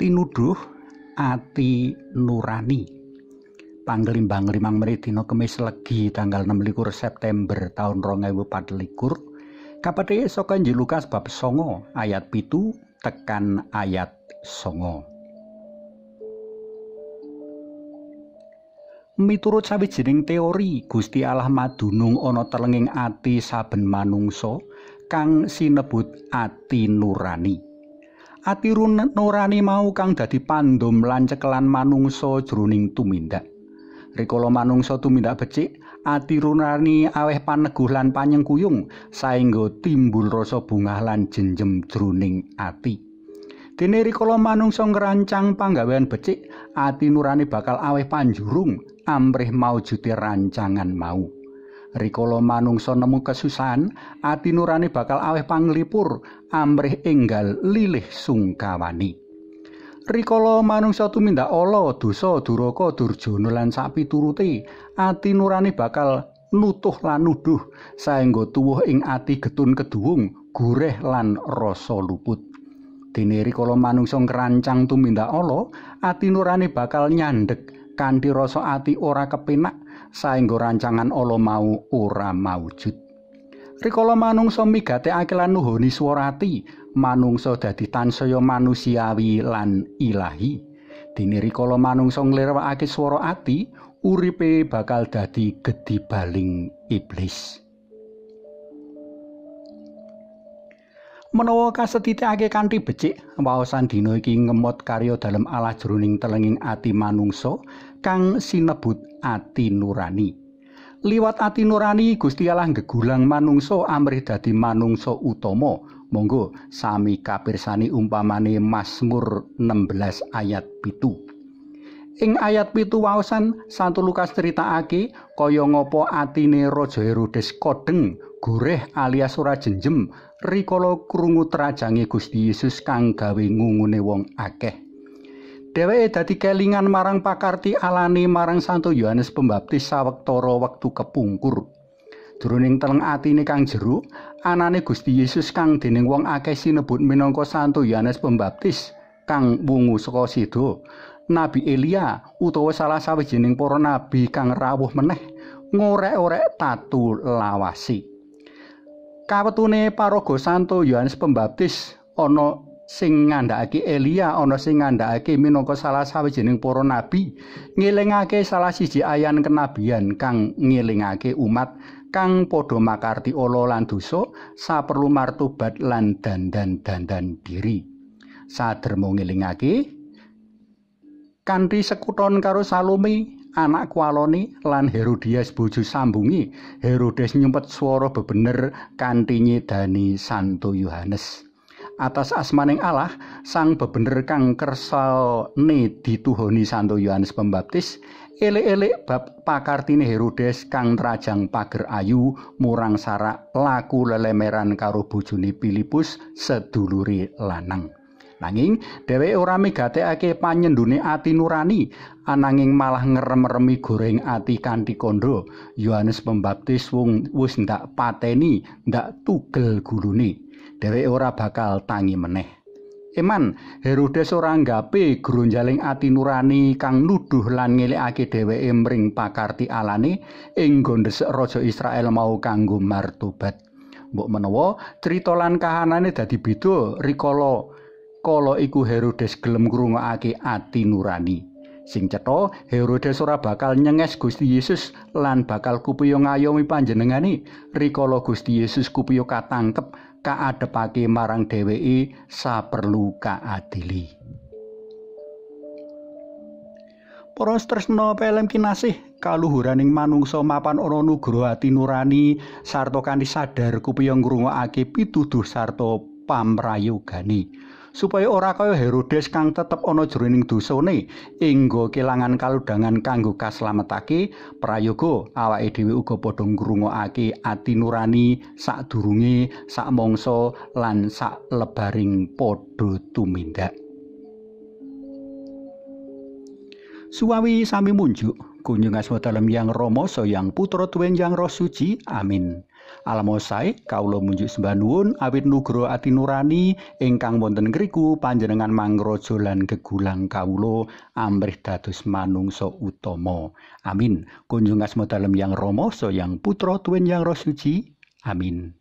tinuduh ati nurani panggelimbang limang meridino kemis legi tanggal 6 likur September tahun 2024 likur saka Injil Lukas bab songo ayat pitu tekan ayat songo Miturut sawijining teori, Gusti Allah madunung Ono telenging ati saben manungso, kang sinebut ati nurani. ati nurani mau kang dadi pandom lan cekelan manungsa jroning tumindak rikala manungsa tumindak becik ati nurani aweh paneguh lan panyengkuyung saenggo timbul rasa bungah lan jenjem jroning ati dene rikala manungsa ngrancang panggawean becik ati nurani bakal aweh panjurung amrih maujude rancangan mau Rikolo manungsa nemu kesusahan, ati nurani bakal aweh panglipur, amrih enggal lilih sungkawani. Rikolo manungsa tumindak ala dosa duraka durjana lan turuti, ati nurani bakal nutuh lan nuduh saengga tuwuh ing ati getun keduwung, gureh lan rasa luput. Dene rikala manungsa ngrancang tumindak olo, ati nurani bakal nyandhek kanthi rasa ati ora kepenak saenggo rancangan Allah mau ora maujud. Rikala manungsa migateake lan nuhoni swarati, manungsa dadi tansaya manusiawi lan ilahi. Dene rikala manungsa nglirwakake swara ati, uripe bakal dadi gedhi baling iblis. menawa kasetitikake kanthi becik waosan dina iki ngemot karya dalam Allah jroning telenging ati manungsa kang sinebut ati nurani liwat ati nurani Gusti Allah gegulang manungsa amrih dadi manungsa utama monggo sami kapirsani umpamane Mazmur 16 ayat 7 ing ayat pitu waosan satu Lukas ceritakake kaya ngopo atine Raja Herodes kodeng gureh alias ora jenjem rikala krungu trajange Gusti Yesus kang gawe ngungune wong akeh dheweke dadi kelingan marang pakarti alani marang Santo Yohanes Pembaptis sawektara wektu kepungkur jroning teleng atine kang jero anane Gusti Yesus kang dening wong akeh sinebut minangka Santo Yohanes Pembaptis kang wungu saka sida Nabi Elia utawa salah sawijining para nabi kang rawuh meneh ngorek-orek tatu lawasi. Kawetune paraga santo Yohanes Pembaptis ana sing ngandhakake Elia ana sing ngandhakake minangka salah sawijining para nabi ngelingake salah siji ayan kenabian kang ngelingake umat kang padha makarti ala lan dosa saperlu martobat lan dandan-dandan diri. Sadermo ngelingake kanthi sekuton karo Salome anak Kualoni lan Herodias bojo sambungi Herodes nyumpet swara bebener kanthi nyedani Santo Yohanes atas asmaning Allah sang bebener kang Kersal ne dituhoni Santo Yohanes Pembaptis elek-elek bab pakartine Herodes kang Rajang pager ayu murang sarak laku lelemeran karo bojone Filipus seduluri lanang Nanging dheweke ora migatekake panyendune ati nurani, ananging malah ngerem-remi goreng ati kanthi kandha. Yohanes Pembaptis wong wis ndak pateni, ndak tugel gulune. Dheweke ora bakal tangi meneh. Iman, Herodes ora nggape grunjaling ati nurani kang nuduh lan ngelikake dheweke mring pakarti alane ing gondhesek raja Israel mau kanggo martobat. Mbok menawa crita lan kahanane dadi beda rikala kala iku Herodes gelem ngrungokake ati nurani. Sing cetha Herodes ora bakal nyenges Gusti Yesus lan bakal kupiyo ngayomi panjenengani rikala Gusti Yesus kupiyo katangkep kaadepake marang dheweke saperlu kaadili. Para tresna pelem kinasih kaluhuraning manungsa mapan ana nugra ati nurani sarta kanthi sadar kupiyo ngrungokake pituduh sarta pamrayogane. gani. supaya ora kaya Herodes kang tetep ana jroning dosane inggo kelangan kaludangan kanggo kaslametake prayoga awake dhewe uga padha ngrungokake ati nurani sadurunge sakmangsa lan sak lebaring padha tumindak Suwawi sami munjuk kunjung aswa dalem yang Rama saya yang putra tuwin yang roh suci amin Alamosaik kaulo munjuk sembah nuwun awit nugroho ati nurani ingkang wonten ngriku panjenengan mangrojo lan gegulang kaulo, amrih dados manungsa utama. Amin. Kunjung asma dalem yang Romoso yang Putra tuen yang Roh Suci. Amin.